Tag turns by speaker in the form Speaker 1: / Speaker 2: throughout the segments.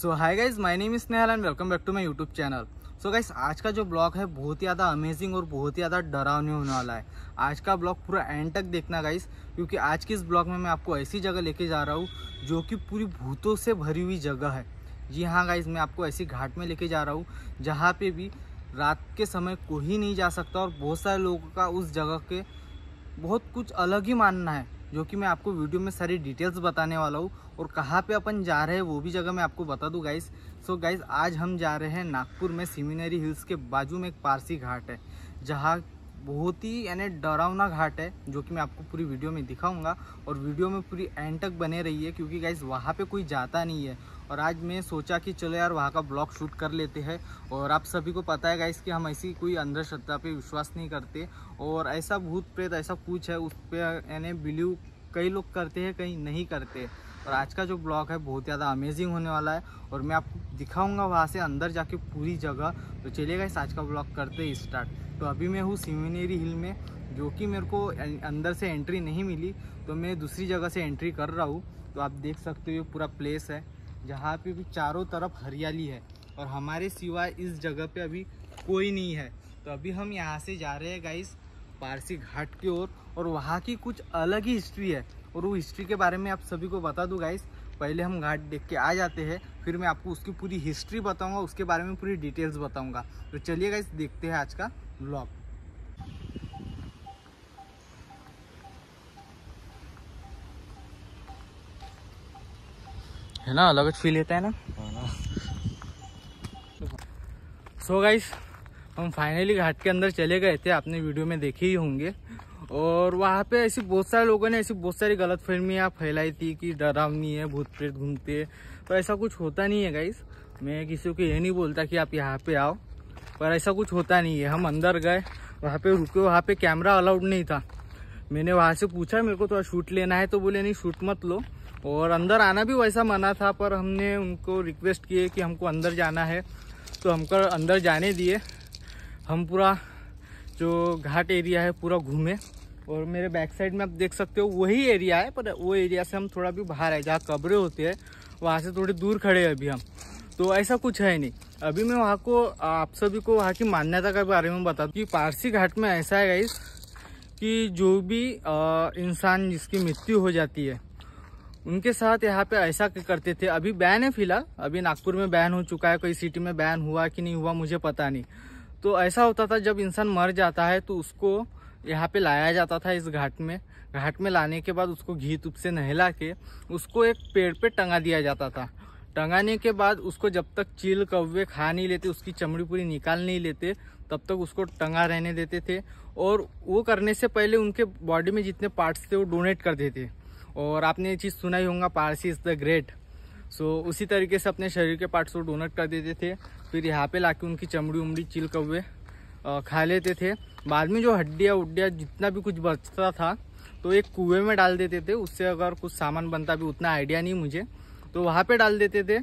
Speaker 1: so hi guys my name is Snehal and welcome back to my YouTube channel so guys आज का जो blog है बहुत ही ज़्यादा अमेजिंग और बहुत ही ज़्यादा डरावनी होने वाला है आज का ब्लॉग पूरा एंड तक देखना गाइज क्योंकि आज के इस ब्लॉग में मैं आपको ऐसी जगह लेके जा रहा हूँ जो कि पूरी भूतों से भरी हुई जगह है जी हाँ गाइज मैं आपको ऐसी घाट में लेके जा रहा हूँ जहाँ पर भी रात के समय कोई नहीं जा सकता और बहुत सारे लोगों का उस जगह के बहुत कुछ अलग ही मानना है जो कि मैं आपको वीडियो में सारी डिटेल्स बताने वाला हूँ और कहाँ पे अपन जा रहे हैं वो भी जगह मैं आपको बता दूँ गाइस सो गाइस आज हम जा रहे हैं नागपुर में सिमिनरी हिल्स के बाजू में एक पारसी घाट है जहाँ बहुत ही यानी डरावना घाट है जो कि मैं आपको पूरी वीडियो में दिखाऊंगा और वीडियो में पूरी एंड तक बने रही है क्योंकि गाइज वहाँ पे कोई जाता नहीं है और आज मैं सोचा कि चलो यार वहाँ का ब्लॉग शूट कर लेते हैं और आप सभी को पता है गाइज़ कि हम ऐसी कोई अंधश्रद्धा पे विश्वास नहीं करते और ऐसा भूत प्रेत ऐसा कुछ है उस पर यानी बिलीव कई लोग करते हैं कई नहीं करते और आज का जो ब्लॉग है बहुत ज़्यादा अमेजिंग होने वाला है और मैं आपको दिखाऊंगा वहाँ से अंदर जाके पूरी जगह तो चलेगा इस आज का ब्लॉग करते ही स्टार्ट तो अभी मैं हूँ सिमिनेरी हिल में जो कि मेरे को अं-, अंदर से एंट्री नहीं मिली तो मैं दूसरी जगह से एंट्री कर रहा हूँ तो आप देख सकते हो पूरा प्लेस है जहाँ पर भी चारों तरफ हरियाली है और हमारे सिवाय इस जगह पर अभी कोई नहीं है तो अभी हम यहाँ से जा रहे हैं गाइस पारसी घाट की ओर और, और वहाँ की कुछ अलग ही हिस्ट्री है और वो हिस्ट्री के बारे में आप सभी को बता दूँ गाइस पहले हम घाट देख के आ जाते हैं फिर मैं आपको उसकी पूरी हिस्ट्री बताऊँगा उसके बारे में पूरी डिटेल्स बताऊँगा तो चलिए गाइस देखते हैं आज का ब्लॉग है ना अलग फील लेता है ना सो so गाइस हम फाइनली घाट के अंदर चले गए थे आपने वीडियो में देखे ही होंगे और वहाँ पे ऐसी बहुत सारे लोगों ने ऐसी बहुत सारी गलत फहमियाँ फैलाई थी कि डरावनी है भूत प्रेत घूमते हैं पर ऐसा कुछ होता नहीं है गाइस मैं किसी को ये नहीं बोलता कि आप यहाँ पे आओ पर ऐसा कुछ होता नहीं है हम अंदर गए वहाँ पे रुके वहाँ पे कैमरा अलाउड नहीं था मैंने वहाँ से पूछा मेरे को थोड़ा शूट लेना है तो बोले नहीं शूट मत लो और अंदर आना भी वैसा मना था पर हमने उनको रिक्वेस्ट किए कि हमको अंदर जाना है तो हमको अंदर जाने दिए हम पूरा जो घाट एरिया है पूरा घूमे और मेरे बैक साइड में आप देख सकते हो वही एरिया है पर वो एरिया से हम थोड़ा भी बाहर है जहाँ कब्रे होते हैं वहाँ से थोड़ी दूर खड़े हैं अभी हम तो ऐसा कुछ है नहीं अभी मैं वहाँ को आप सभी को वहाँ की मान्यता के बारे में बता दूँ कि पारसी घाट में ऐसा है इस कि जो भी इंसान जिसकी मृत्यु हो जाती है उनके साथ यहाँ पे ऐसा करते थे अभी बैन है फिलहाल अभी नागपुर में बैन हो चुका है कोई सिटी में बैन हुआ कि नहीं हुआ मुझे पता नहीं तो ऐसा होता था जब इंसान मर जाता है तो उसको यहाँ पे लाया जाता था इस घाट में घाट में लाने के बाद उसको घी तुप से नहला के उसको एक पेड़ पे टंगा दिया जाता था टंगाने के बाद उसको जब तक चील कौवे खा नहीं लेते उसकी चमड़ी पूरी निकाल नहीं लेते तब तक उसको टंगा रहने देते थे और वो करने से पहले उनके बॉडी में जितने पार्ट्स थे वो डोनेट कर देते और आपने ये चीज़ सुना ही होगा Parsi is the great so उसी तरीके से अपने शरीर के पार्ट्स को डोनेट कर देते थे फिर यहाँ पे लाके उनकी चमड़ी उमड़ी चील कौवे खा लेते थे बाद में जो हड्डियाँ उड्डियाँ जितना भी कुछ बचता था तो एक कुएं में डाल देते थे उससे अगर कुछ सामान बनता भी उतना आइडिया नहीं मुझे तो वहाँ पे डाल देते थे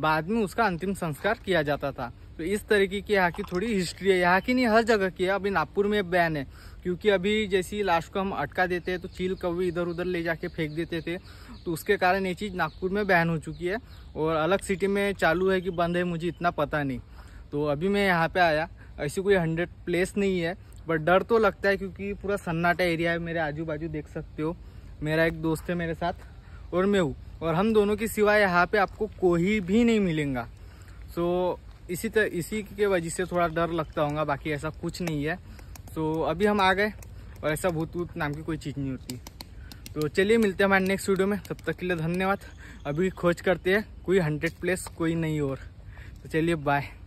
Speaker 1: बाद में उसका अंतिम संस्कार किया जाता था तो इस तरीके की यहाँ की थोड़ी हिस्ट्री है यहाँ की नहीं हर जगह की है अभी नागपुर में बैन है क्योंकि अभी जैसी लाश को हम अटका देते हैं तो चील कौवे इधर उधर ले जाके फेंक देते थे तो उसके कारण ये चीज़ नागपुर में बैन हो चुकी है और अलग सिटी में चालू है कि बंद है मुझे इतना पता नहीं तो अभी मैं यहाँ पे आया ऐसी कोई हंड्रेड प्लेस नहीं है बट डर तो लगता है क्योंकि पूरा सन्नाटा एरिया है मेरे आजू बाजू देख सकते हो मेरा एक दोस्त है मेरे साथ और मैं हूँ और हम दोनों के सिवा यहाँ पे आपको कोई भी नहीं मिलेगा सो so, इसी तरह इसी के वजह से थोड़ा डर लगता होगा बाकी ऐसा कुछ नहीं है सो so, अभी हम आ गए और ऐसा भूत भूत नाम की कोई चीज़ नहीं होती तो चलिए मिलते हैं हमारे नेक्स्ट वीडियो में तब तक के लिए धन्यवाद अभी खोज करते हैं कोई हंड्रेड प्लेस कोई नहीं और तो चलिए बाय